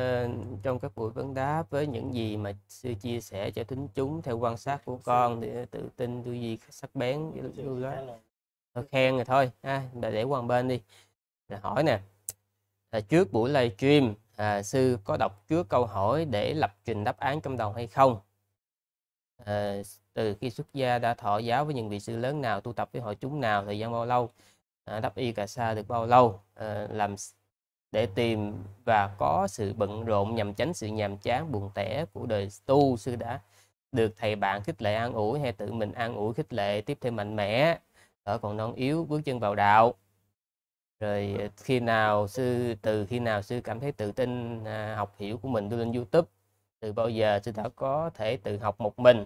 uh, trong các buổi vấn đáp với những gì mà sư chia sẻ cho thính chúng theo quan sát của con thì ờ, tự tin tư gì sắc bén tôi đó thôi khen rồi thôi ha à, để, để qua bên đi là hỏi nè à, trước buổi live stream à, sư có đọc trước câu hỏi để lập trình đáp án trong đầu hay không à, từ khi xuất gia đã thọ giáo với những vị sư lớn nào tu tập với hội chúng nào thời gian bao lâu à, đắp y cà sa được bao lâu à, làm để tìm và có sự bận rộn nhằm tránh sự nhàm chán buồn tẻ của đời tu sư đã được thầy bạn khích lệ an ủi hay tự mình an ủi khích lệ tiếp thêm mạnh mẽ ở còn non yếu bước chân vào đạo rồi ờ, khi nào sư từ khi nào sư cảm thấy tự tin à, học hiểu của mình đưa lên YouTube từ bao giờ sư đã có thể tự học một mình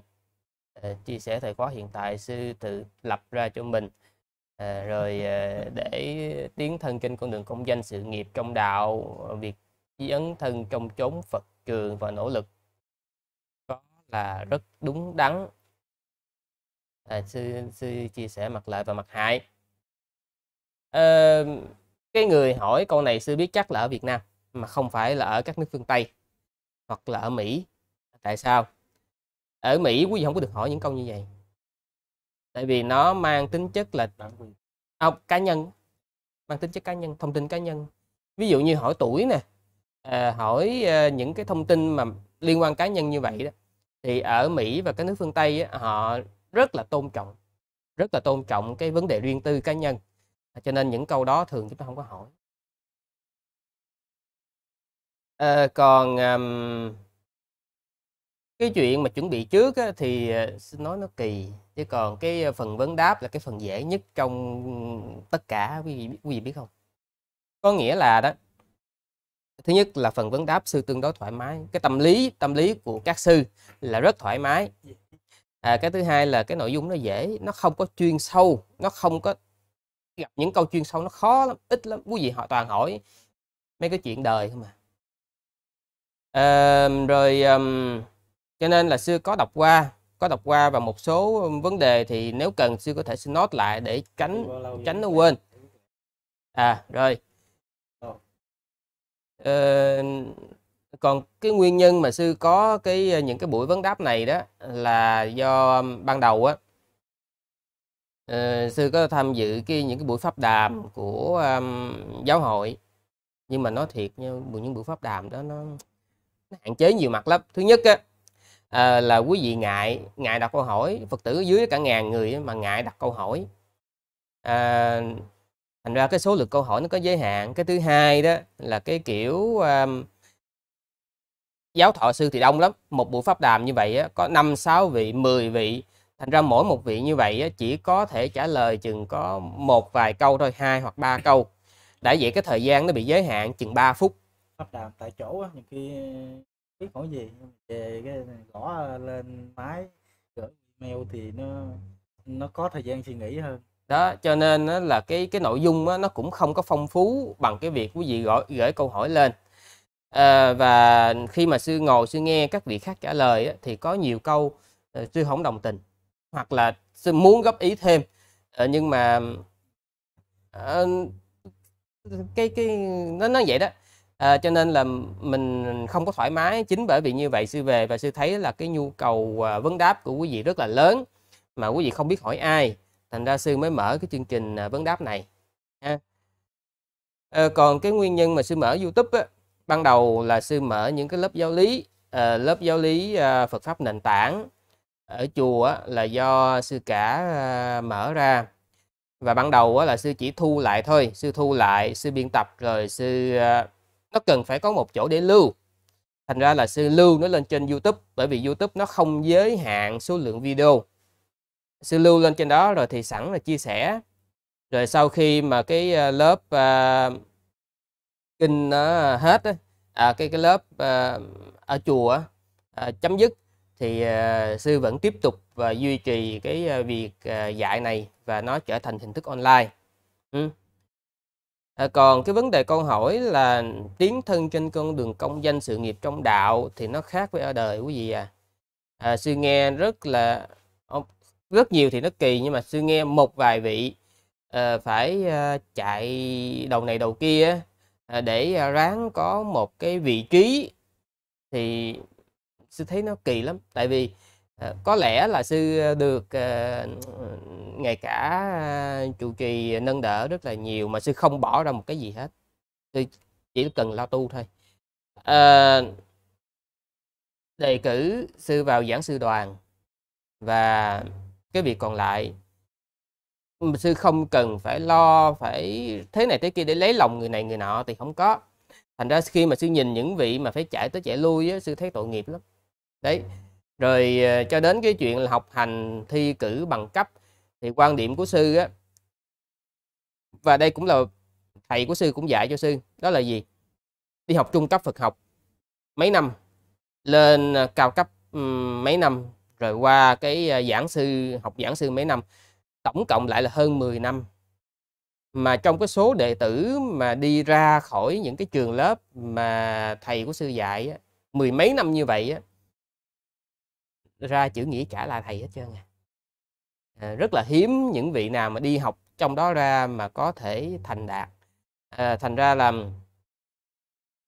à, chia sẻ thời khóa hiện tại sư tự lập ra cho mình à, rồi à, để tiến thân trên con đường công danh sự nghiệp trong đạo việc dấn thân trong chốn Phật trường và nỗ lực có là rất đúng đắn à, sư sư chia sẻ mặt lợi và mặt hại à, cái người hỏi câu này sư biết chắc là ở Việt Nam mà không phải là ở các nước phương Tây hoặc là ở Mỹ tại sao ở Mỹ quý vị không có được hỏi những câu như vậy tại vì nó mang tính chất là à, cá nhân mang tính chất cá nhân thông tin cá nhân ví dụ như hỏi tuổi nè à, hỏi à, những cái thông tin mà liên quan cá nhân như vậy đó thì ở Mỹ và các nước phương Tây á, họ rất là tôn trọng rất là tôn trọng cái vấn đề riêng tư cá nhân à, cho nên những câu đó thường chúng ta không có hỏi à, còn um, cái chuyện mà chuẩn bị trước á, thì ờ, xin nói nó kỳ chứ còn cái phần vấn đáp là cái phần dễ nhất trong tất cả quý vị quý vị biết không có nghĩa là đó thứ nhất là phần vấn đáp sư tương đối thoải mái cái tâm lý tâm lý của các sư là rất thoải mái à, cái thứ hai là cái nội dung nó dễ nó không có chuyên sâu nó không có gặp những câu chuyên sâu nó khó lắm ít lắm quý vị họ toàn hỏi mấy cái chuyện đời không à à, rồi um, cho nên là sư có đọc qua có đọc qua và một số vấn đề thì nếu cần sư có thể xin nốt lại để tránh tránh nó quên à rồi ờ. ờ, còn cái nguyên nhân mà sư có cái ờ, những cái buổi vấn đáp này đó là do ban đầu á ờ, sư có tham dự cái những cái buổi pháp đàm của um, giáo hội nhưng mà nói thiệt như những buổi pháp đàm đó nó, nó hạn chế nhiều mặt lắm thứ nhất á à, là quý vị ngại ngại đặt câu hỏi phật tử dưới cả ngàn người mà ngại đặt câu hỏi à, thành ra cái số lượng câu hỏi nó có giới hạn cái thứ hai đó là cái kiểu um, giáo thọ sư thì đông lắm một buổi pháp đàm như vậy á, có năm sáu vị 10 vị thành ra mỗi một vị như vậy á, chỉ có thể trả lời chừng có một vài câu thôi hai hoặc ba câu đã vậy cái thời gian nó bị giới hạn chừng 3 phút pháp đàm tại chỗ những khi biết hỏi gì về cái gõ lên máy gửi email thì nó nó có thời gian suy nghĩ hơn đó cho nên á, là cái cái nội dung á, nó cũng không có phong phú bằng cái việc quý vị gửi gửi câu hỏi lên à, và khi mà sư ngồi sư nghe các vị khác trả lời á, thì có nhiều câu ờ, sư không đồng tình hoặc là sư muốn góp ý thêm uh, nhưng mà uh, cái cái nó nó vậy đó à, cho nên là mình không có thoải mái chính bởi vì như vậy sư về và sư thấy là cái nhu cầu à, vấn đáp của quý vị rất là lớn mà quý vị không biết hỏi ai thành ra sư mới mở cái chương trình à, vấn đáp này ha à, còn cái nguyên nhân mà sư mở youtube á, ban đầu là sư mở những cái lớp giáo lý à, lớp giáo lý à, phật pháp nền tảng ở chùa á, là do sư cả à, mở ra và ban đầu á, là sư chỉ thu lại thôi sư thu lại sư biên tập rồi sư à, nó cần phải có một chỗ để lưu thành ra là sư lưu nó lên trên YouTube bởi vì YouTube nó không giới hạn số lượng video sư lưu lên trên đó rồi thì sẵn là chia sẻ rồi sau khi mà cái ờ, lớp uh, kinh nó hết à, cái cái lớp uh, ở chùa uh, chấm dứt thì uh, sư vẫn tiếp tục và duy trì cái uh, việc uh, dạy này và nó trở thành hình thức online ừ. À, còn cái vấn đề câu hỏi là tiến thân trên con đường công danh sự nghiệp trong đạo thì nó khác với ở đời quý vị à. à sư nghe rất là rất nhiều thì nó kỳ nhưng mà sư nghe một vài vị à, phải à, chạy đầu này đầu kia à, để à, ráng có một cái vị trí thì sư thấy nó kỳ lắm tại vì Ờ, có lẽ là sư được ờ, ngày cả ờ, trụ trì nâng đỡ rất là nhiều mà sư không bỏ ra một cái gì hết sư chỉ cần lao tu thôi à, đề cử sư vào giảng sư đoàn và cái việc còn lại sư không cần phải lo phải thế này thế kia để lấy lòng người này người nọ thì không có thành ra khi mà sư nhìn những vị mà phải chạy tới chạy lui á, sư thấy tội nghiệp lắm đấy rồi ờ, cho đến cái chuyện là học hành thi cử bằng cấp thì quan điểm của sư á và đây cũng là thầy của sư cũng dạy cho sư đó là gì đi học trung cấp Phật học mấy năm lên ờ, cao cấp mấy năm rồi qua cái ờ, giảng sư học giảng sư mấy năm tổng cộng lại là hơn 10 năm mà trong cái số đệ tử mà đi ra khỏi những cái trường lớp mà thầy của sư dạy mười mấy năm như vậy ra chữ nghĩa trả lại thầy hết trơn à. à rất là hiếm những vị nào mà đi học trong đó ra mà có thể thành đạt à, thành ra là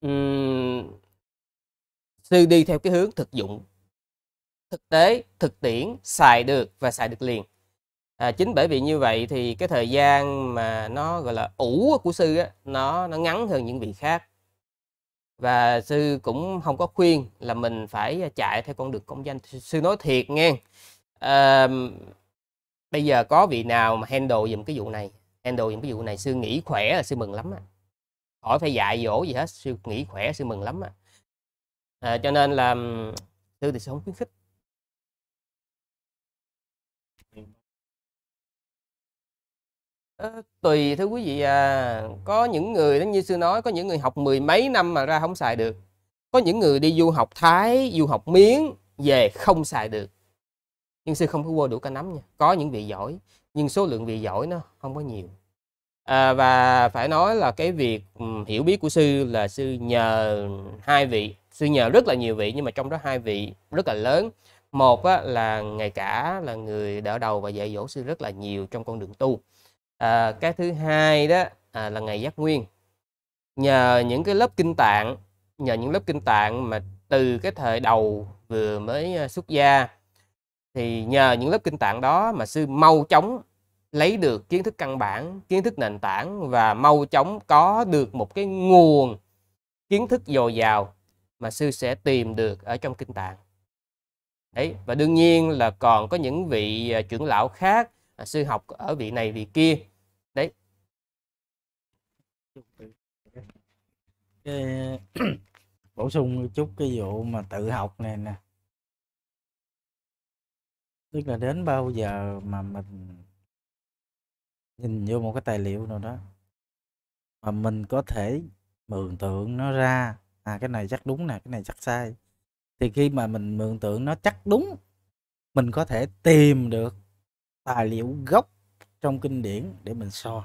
um, sư đi theo cái hướng thực dụng thực tế thực tiễn xài được và xài được liền à, chính bởi vì như vậy thì cái thời gian mà nó gọi là ủ của sư á, nó nó ngắn hơn những vị khác và sư cũng không có khuyên là mình phải chạy theo con đường công danh sư nói thiệt nghe à, bây giờ có vị nào mà handle dùm cái vụ này handle dùm cái vụ này sư nghĩ khỏe là sư mừng lắm á khỏi phải dạy dỗ gì hết sư nghĩ khỏe sư mừng lắm á à, cho nên là sư thì sư không khuyến khích Ờ, tùy thưa quý vị à có những người đó như sư nói có những người học mười mấy năm mà ra không xài được có những người đi du học Thái du học Miến về không xài được nhưng sư không có vô đủ cả nắm nha có những vị giỏi nhưng số lượng vị giỏi nó không có nhiều à, và phải nói là cái việc hiểu biết của sư là sư nhờ hai vị sư nhờ rất là nhiều vị nhưng mà trong đó hai vị rất là lớn một á, là ngày cả là người đỡ đầu và dạy dỗ sư rất là nhiều trong con đường tu à, cái thứ hai đó à, là ngày giác nguyên nhờ những cái lớp kinh tạng nhờ những lớp kinh tạng mà từ cái thời đầu vừa mới à, xuất gia thì nhờ những lớp kinh tạng đó mà sư mau chóng lấy được kiến thức căn bản kiến thức nền tảng và mau chóng có được một cái nguồn kiến thức dồi dào mà sư sẽ tìm được ở trong kinh tạng đấy và đương nhiên là còn có những vị à, trưởng lão khác À, sư học ở vị này vị kia đấy bổ sung chút cái vụ mà tự học này nè tức là đến bao giờ mà mình nhìn vô một cái tài liệu nào đó mà mình có thể mường tượng nó ra à cái này chắc đúng nè cái này chắc sai thì khi mà mình mường tượng nó chắc đúng mình có thể tìm được tài liệu gốc trong kinh điển để mình so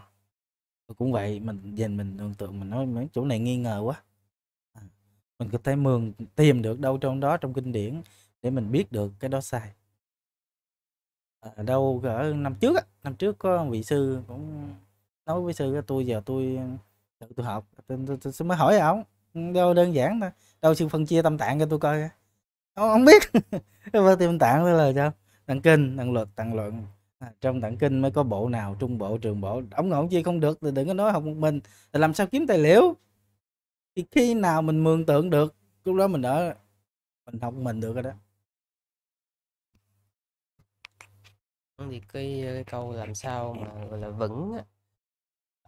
cũng vậy mình dành mình tưởng tượng mình nói mấy chỗ này nghi ngờ quá à, mình có thể mường tìm được đâu trong đó trong kinh điển để mình biết được cái đó sai à, đâu ở năm trước á năm trước có vị sư cũng nói với sư tôi giờ tôi tự tôi học tôi, mới hỏi ông đâu đơn giản thôi đâu sư phân chia tâm tạng cho tôi coi ông không biết phân chia tâm tạng là sao tặng kinh tặng luật tặng luận À, trong tạng kinh mới có bộ nào trung bộ trường bộ ông ngọn chi không được thì đừng có nói học một mình thì làm sao kiếm tài liệu thì khi nào mình mường tượng được lúc đó mình đã mình học mình được rồi đó thì cái, cái câu làm sao mà gọi là vững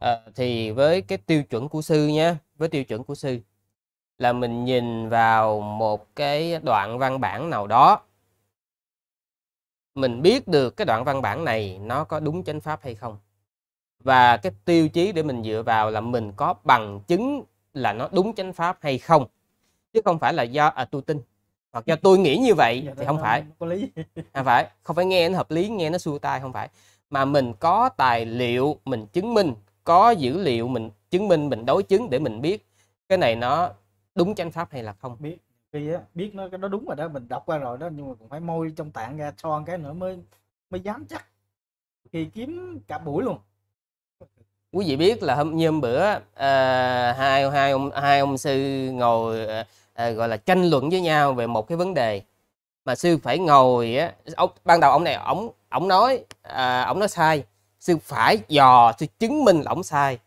à, thì với cái tiêu chuẩn của sư nhé với tiêu chuẩn của sư là mình nhìn vào một cái đoạn văn bản nào đó mình biết được cái đoạn văn bản này nó có đúng chánh pháp hay không và cái tiêu chí để mình dựa vào là mình có bằng chứng là nó đúng chánh pháp hay không chứ không phải là do à, tôi tin hoặc do tôi nghĩ như vậy dạ, thì không phải có lý à, phải không phải nghe nó hợp lý nghe nó xuôi tai không phải mà mình có tài liệu mình chứng minh có dữ liệu mình chứng minh mình đối chứng để mình biết cái này nó đúng chánh pháp hay là không biết khi á biết nó nó đúng rồi đó mình đọc qua rồi đó nhưng mà cũng phải môi trong tạng ra son cái nữa mới mới dám chắc khi kiếm cả buổi luôn quý vị biết là hôm như hôm bữa à, hai hai ông hai ông sư ngồi à, à, gọi là tranh luận với nhau về một cái vấn đề mà sư phải ngồi á ông, ban đầu ông này ông ông nói à, ông nói sai sư phải dò sư chứng minh là ông sai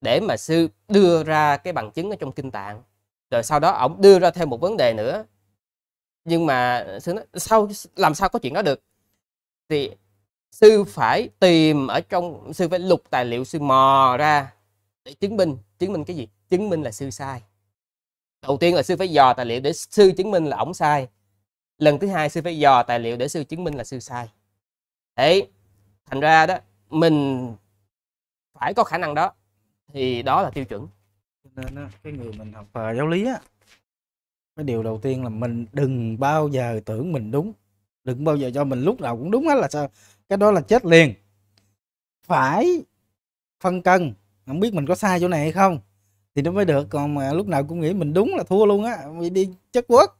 để mà sư đưa ra cái bằng chứng ở trong kinh tạng rồi sau đó ổng đưa ra thêm một vấn đề nữa nhưng mà sư nói, sao làm sao có chuyện đó được thì sư phải tìm ở trong sư phải lục tài liệu sư mò ra để chứng minh chứng minh cái gì chứng minh là sư sai đầu tiên là sư phải dò tài liệu để sư chứng minh là ổng sai lần thứ hai sư phải dò tài liệu để sư chứng minh là sư sai thế thành ra đó mình phải có khả năng đó thì đó là tiêu chuẩn cho nên á, cái người mình học uh, giáo lý á cái điều đầu tiên là mình đừng bao giờ tưởng mình đúng đừng bao giờ cho mình lúc nào cũng đúng hết là sao cái đó là chết liền phải phân cân không biết mình có sai chỗ này hay không thì nó mới được còn mà lúc nào cũng nghĩ mình đúng là thua luôn á đi chất quốc